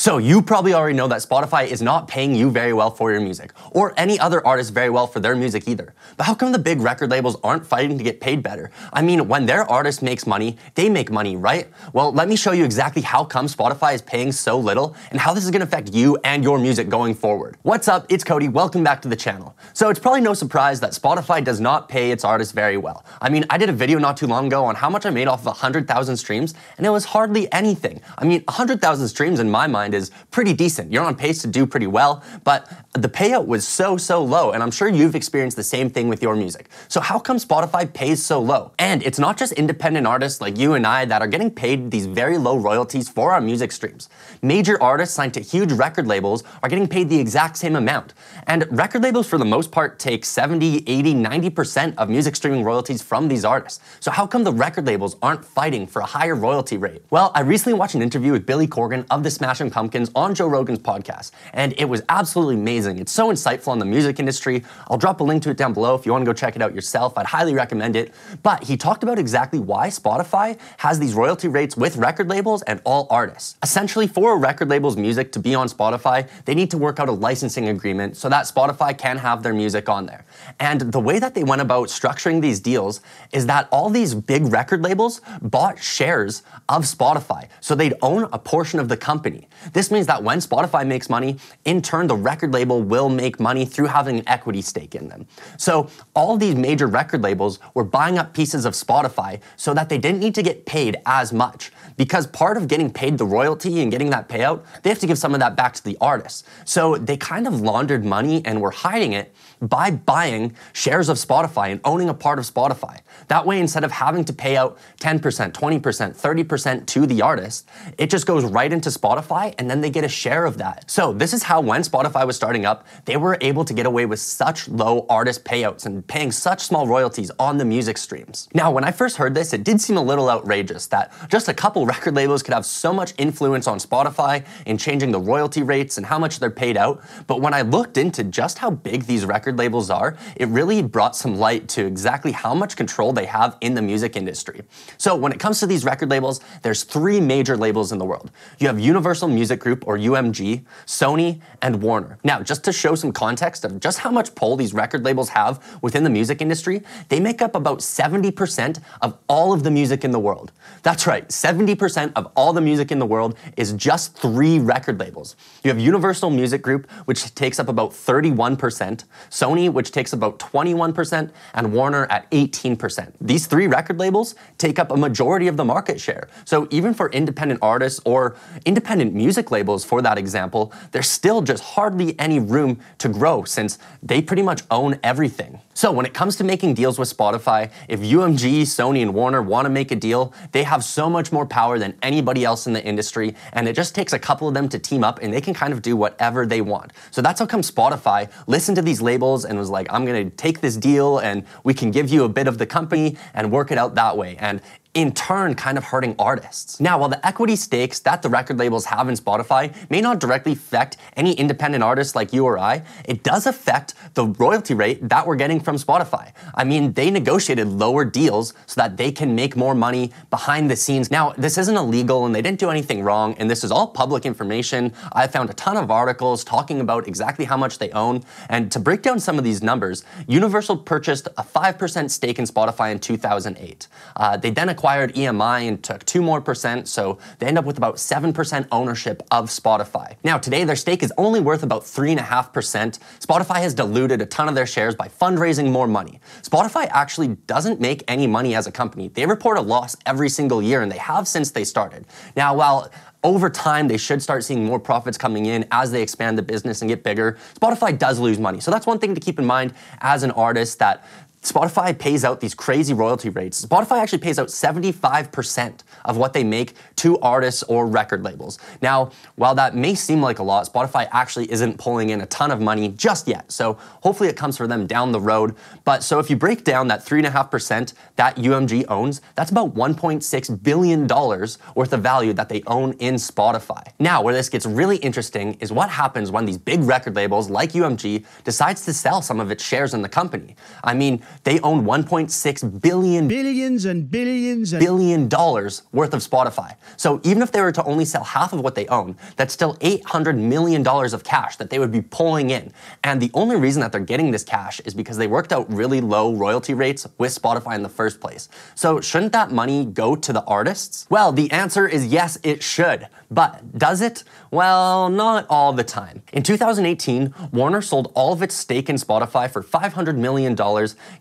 So you probably already know that Spotify is not paying you very well for your music, or any other artist very well for their music either. But how come the big record labels aren't fighting to get paid better? I mean, when their artist makes money, they make money, right? Well, let me show you exactly how come Spotify is paying so little and how this is gonna affect you and your music going forward. What's up? It's Cody. Welcome back to the channel. So it's probably no surprise that Spotify does not pay its artists very well. I mean, I did a video not too long ago on how much I made off of 100,000 streams, and it was hardly anything. I mean, 100,000 streams in my mind is pretty decent. You're on pace to do pretty well, but the payout was so, so low. And I'm sure you've experienced the same thing with your music. So, how come Spotify pays so low? And it's not just independent artists like you and I that are getting paid these very low royalties for our music streams. Major artists signed to huge record labels are getting paid the exact same amount. And record labels, for the most part, take 70, 80, 90% of music streaming royalties from these artists. So, how come the record labels aren't fighting for a higher royalty rate? Well, I recently watched an interview with Billy Corgan of the Smashing on Joe Rogan's podcast, and it was absolutely amazing. It's so insightful on the music industry. I'll drop a link to it down below if you want to go check it out yourself. I'd highly recommend it. But he talked about exactly why Spotify has these royalty rates with record labels and all artists. Essentially, for a record label's music to be on Spotify, they need to work out a licensing agreement so that Spotify can have their music on there. And the way that they went about structuring these deals is that all these big record labels bought shares of Spotify, so they'd own a portion of the company. This means that when Spotify makes money, in turn, the record label will make money through having an equity stake in them. So all these major record labels were buying up pieces of Spotify so that they didn't need to get paid as much. Because part of getting paid the royalty and getting that payout, they have to give some of that back to the artists. So they kind of laundered money and were hiding it by buying shares of Spotify and owning a part of Spotify. That way, instead of having to pay out 10%, 20%, 30% to the artist, it just goes right into Spotify and then they get a share of that. So, this is how when Spotify was starting up, they were able to get away with such low artist payouts and paying such small royalties on the music streams. Now, when I first heard this, it did seem a little outrageous that just a couple record labels could have so much influence on Spotify in changing the royalty rates and how much they're paid out. But when I looked into just how big these record record labels are, it really brought some light to exactly how much control they have in the music industry. So when it comes to these record labels, there's three major labels in the world. You have Universal Music Group, or UMG, Sony, and Warner. Now, just to show some context of just how much pull these record labels have within the music industry, they make up about 70% of all of the music in the world. That's right, 70% of all the music in the world is just three record labels. You have Universal Music Group, which takes up about 31%, Sony, which takes about 21%, and Warner at 18%. These three record labels take up a majority of the market share. So even for independent artists or independent music labels, for that example, there's still just hardly any room to grow since they pretty much own everything. So when it comes to making deals with Spotify, if UMG, Sony, and Warner want to make a deal, they have so much more power than anybody else in the industry, and it just takes a couple of them to team up and they can kind of do whatever they want. So that's how come Spotify listen to these labels and was like, I'm going to take this deal and we can give you a bit of the company and work it out that way. And in turn kind of hurting artists. Now, while the equity stakes that the record labels have in Spotify may not directly affect any independent artists like you or I, it does affect the royalty rate that we're getting from Spotify. I mean, they negotiated lower deals so that they can make more money behind the scenes. Now, this isn't illegal and they didn't do anything wrong, and this is all public information. I found a ton of articles talking about exactly how much they own. And to break down some of these numbers, Universal purchased a 5% stake in Spotify in 2008. Uh, they then acquired EMI and took two more percent, so they end up with about 7% ownership of Spotify. Now, today their stake is only worth about 3.5%. Spotify has diluted a ton of their shares by fundraising more money. Spotify actually doesn't make any money as a company. They report a loss every single year, and they have since they started. Now, while over time, they should start seeing more profits coming in as they expand the business and get bigger. Spotify does lose money. So that's one thing to keep in mind as an artist that Spotify pays out these crazy royalty rates. Spotify actually pays out 75% of what they make to artists or record labels. Now, while that may seem like a lot, Spotify actually isn't pulling in a ton of money just yet. So hopefully it comes for them down the road. But so if you break down that 3.5% that UMG owns, that's about $1.6 billion worth of value that they own in Spotify. Now, where this gets really interesting is what happens when these big record labels like UMG decides to sell some of its shares in the company. I mean, they own 1.6 billion billions and billions and billion dollars worth of Spotify. So even if they were to only sell half of what they own, that's still 800 million dollars of cash that they would be pulling in. And the only reason that they're getting this cash is because they worked out really low royalty rates with Spotify in the first place. So shouldn't that money go to the artists? Well, the answer is yes, it should. But does it? Well, not all the time. In 2018, Warner sold all of its stake in Spotify for $500 million,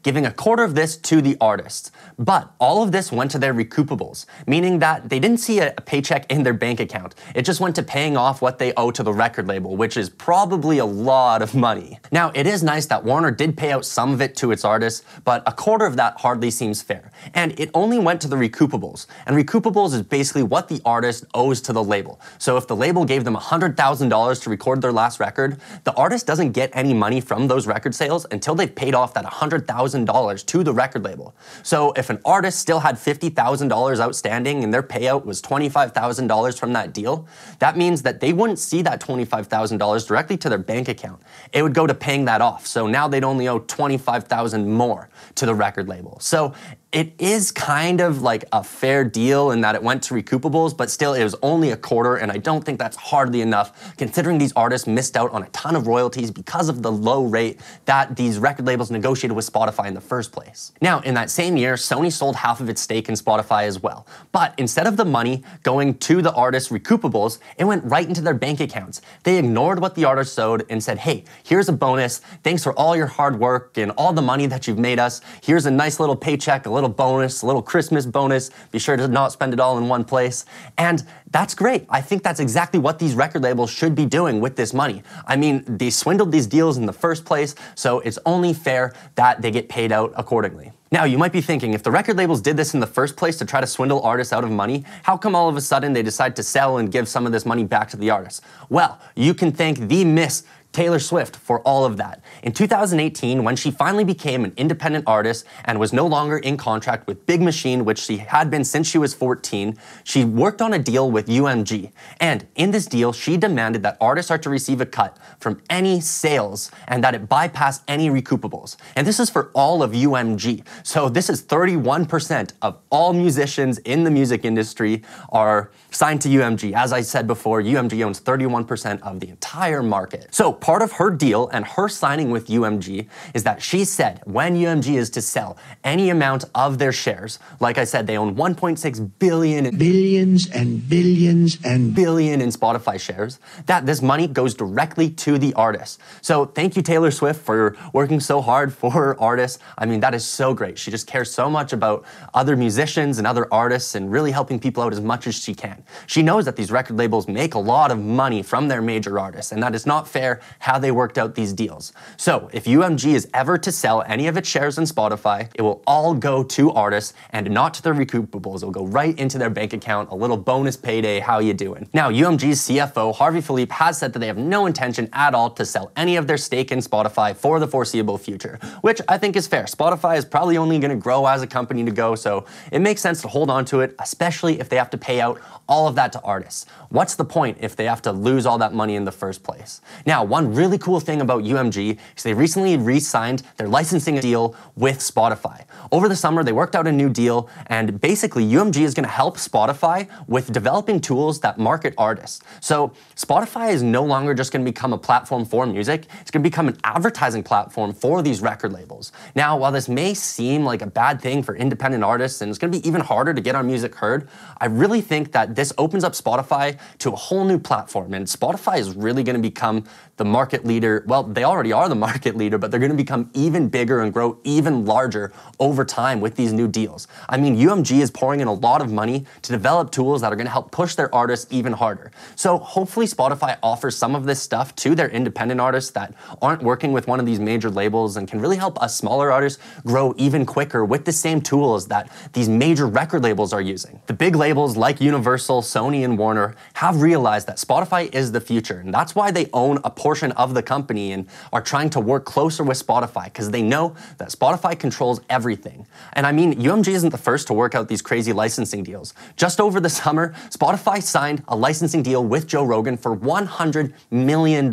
giving a quarter of this to the artists. But all of this went to their recoupables, meaning that they didn't see a paycheck in their bank account. It just went to paying off what they owe to the record label, which is probably a lot of money. Now, it is nice that Warner did pay out some of it to its artists, but a quarter of that hardly seems fair. And it only went to the recoupables. And recoupables is basically what the artist owes to the label. So if the label gave them $100,000 to record their last record, the artist doesn't get any money from those record sales until they've paid off that 100,000 $50,000 to the record label. So if an artist still had $50,000 outstanding and their payout was $25,000 from that deal, that means that they wouldn't see that $25,000 directly to their bank account. It would go to paying that off. So now they'd only owe 25,000 more to the record label. So it is kind of like a fair deal in that it went to recoupables, but still it was only a quarter, and I don't think that's hardly enough considering these artists missed out on a ton of royalties because of the low rate that these record labels negotiated with Spotify in the first place. Now, in that same year, Sony sold half of its stake in Spotify as well, but instead of the money going to the artists' recoupables, it went right into their bank accounts. They ignored what the artists owed and said, hey, here's a bonus. Thanks for all your hard work and all the money that you've made us. Here's a nice little paycheck, a little bonus, a little Christmas bonus. Be sure to not spend it all in one place. And that's great. I think that's exactly what these record labels should be doing with this money. I mean, they swindled these deals in the first place, so it's only fair that they get paid out accordingly. Now, you might be thinking, if the record labels did this in the first place to try to swindle artists out of money, how come all of a sudden they decide to sell and give some of this money back to the artists? Well, you can thank the Miss Taylor Swift for all of that. In 2018, when she finally became an independent artist and was no longer in contract with Big Machine, which she had been since she was 14, she worked on a deal with UMG. And in this deal, she demanded that artists are to receive a cut from any sales and that it bypass any recoupables. And this is for all of UMG. So this is 31% of all musicians in the music industry are signed to UMG. As I said before, UMG owns 31% of the entire market. So part of her deal and her signing with UMG is that she said when UMG is to sell any amount of their shares, like I said, they own 1.6 billion billions and billions and billion in Spotify shares, that this money goes directly to the artist. So thank you, Taylor Swift, for working so hard for artists. I mean, that is so great. She just cares so much about other musicians and other artists and really helping people out as much as she can. She knows that these record labels make a lot of money from their major artists, and that is not fair how they worked out these deals. So if UMG is ever to sell any of its shares in Spotify, it will all go to artists and not to their recoupables. It'll go right into their bank account, a little bonus payday, how you doing? Now, UMG's CFO, Harvey Philippe, has said that they have no intention at all to sell any of their stake in Spotify for the foreseeable future, which I think is fair. Spotify is probably only going to grow as a company to go, so it makes sense to hold on to it, especially if they have to pay out all of that to artists. What's the point if they have to lose all that money in the first place? Now, one one really cool thing about UMG is they recently re signed their licensing deal with Spotify. Over the summer, they worked out a new deal, and basically, UMG is going to help Spotify with developing tools that market artists. So, Spotify is no longer just going to become a platform for music, it's going to become an advertising platform for these record labels. Now, while this may seem like a bad thing for independent artists, and it's going to be even harder to get our music heard, I really think that this opens up Spotify to a whole new platform, and Spotify is really going to become the market leader. Well, they already are the market leader, but they're going to become even bigger and grow even larger over time with these new deals. I mean, UMG is pouring in a lot of money to develop tools that are going to help push their artists even harder. So hopefully Spotify offers some of this stuff to their independent artists that aren't working with one of these major labels and can really help us smaller artists grow even quicker with the same tools that these major record labels are using. The big labels like Universal, Sony, and Warner have realized that Spotify is the future, and that's why they own a portion portion of the company and are trying to work closer with Spotify because they know that Spotify controls everything. And I mean, UMG isn't the first to work out these crazy licensing deals. Just over the summer, Spotify signed a licensing deal with Joe Rogan for $100 million.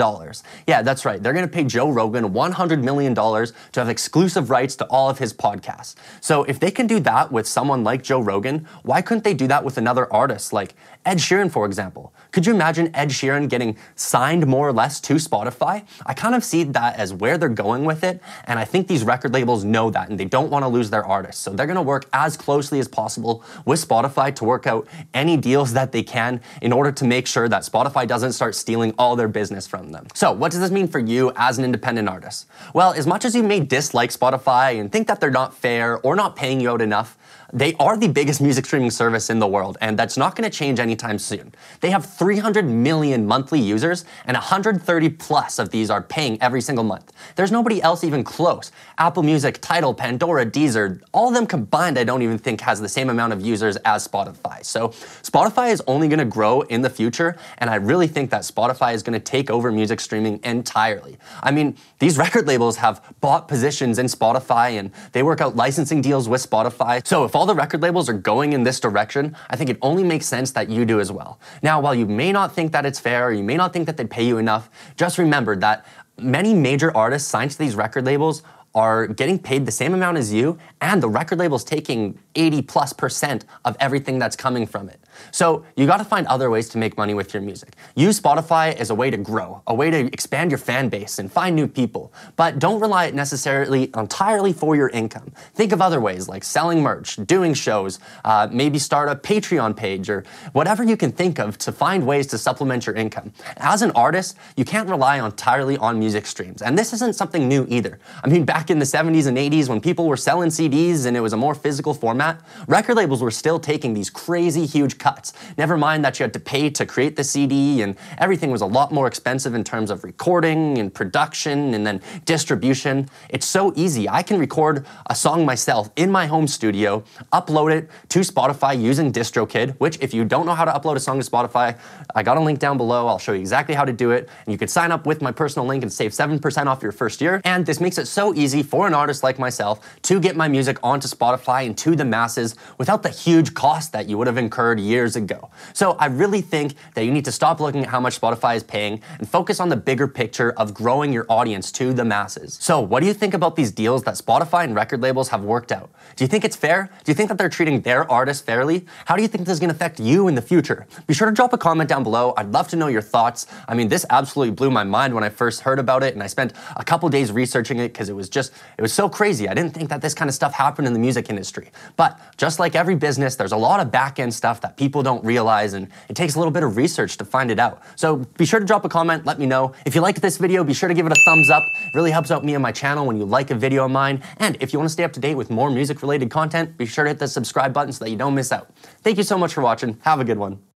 Yeah, that's right. They're going to pay Joe Rogan $100 million to have exclusive rights to all of his podcasts. So if they can do that with someone like Joe Rogan, why couldn't they do that with another artist like Ed Sheeran, for example? Could you imagine Ed Sheeran getting signed more or less to Spotify? I kind of see that as where they're going with it, and I think these record labels know that and they don't want to lose their artists. So they're going to work as closely as possible with Spotify to work out any deals that they can in order to make sure that Spotify doesn't start stealing all their business from them. So, what does this mean for you as an independent artist? Well, as much as you may dislike Spotify and think that they're not fair or not paying you out enough, they are the biggest music streaming service in the world, and that's not going to change anytime soon. They have 300 million monthly users, and 130 plus of these are paying every single month. There's nobody else even close. Apple Music, Tidal, Pandora, Deezer, all of them combined, I don't even think has the same amount of users as Spotify. So Spotify is only going to grow in the future, and I really think that Spotify is going to take over music streaming entirely. I mean, these record labels have bought positions in Spotify and they work out licensing deals with Spotify. So if all the record labels are going in this direction, I think it only makes sense that you do as well. Now, while you may not think that it's fair, or you may not think that they pay you enough, just remember that many major artists signed to these record labels are getting paid the same amount as you, and the record label's taking 80 plus percent of everything that's coming from it. So you gotta find other ways to make money with your music. Use Spotify as a way to grow, a way to expand your fan base and find new people, but don't rely necessarily entirely for your income. Think of other ways like selling merch, doing shows, uh, maybe start a Patreon page or whatever you can think of to find ways to supplement your income. As an artist, you can't rely entirely on music streams, and this isn't something new either. I mean, back in the 70s and 80s when people were selling CDs and it was a more physical format, record labels were still taking these crazy huge cuts. Never mind that you had to pay to create the CD, and everything was a lot more expensive in terms of recording and production and then distribution. It's so easy. I can record a song myself in my home studio, upload it to Spotify using DistroKid, which, if you don't know how to upload a song to Spotify, I got a link down below. I'll show you exactly how to do it. And you can sign up with my personal link and save 7% off your first year. And this makes it so easy for an artist like myself to get my music onto Spotify and to the masses without the huge cost that you would have incurred years years ago. So I really think that you need to stop looking at how much Spotify is paying and focus on the bigger picture of growing your audience to the masses. So what do you think about these deals that Spotify and record labels have worked out? Do you think it's fair? Do you think that they're treating their artists fairly? How do you think this is going to affect you in the future? Be sure to drop a comment down below. I'd love to know your thoughts. I mean, this absolutely blew my mind when I first heard about it and I spent a couple days researching it because it was just, it was so crazy. I didn't think that this kind of stuff happened in the music industry. But just like every business, there's a lot of back end stuff that people people don't realize, and it takes a little bit of research to find it out. So be sure to drop a comment, let me know. If you liked this video, be sure to give it a thumbs up. It really helps out me and my channel when you like a video of mine. And if you want to stay up to date with more music related content, be sure to hit the subscribe button so that you don't miss out. Thank you so much for watching. Have a good one.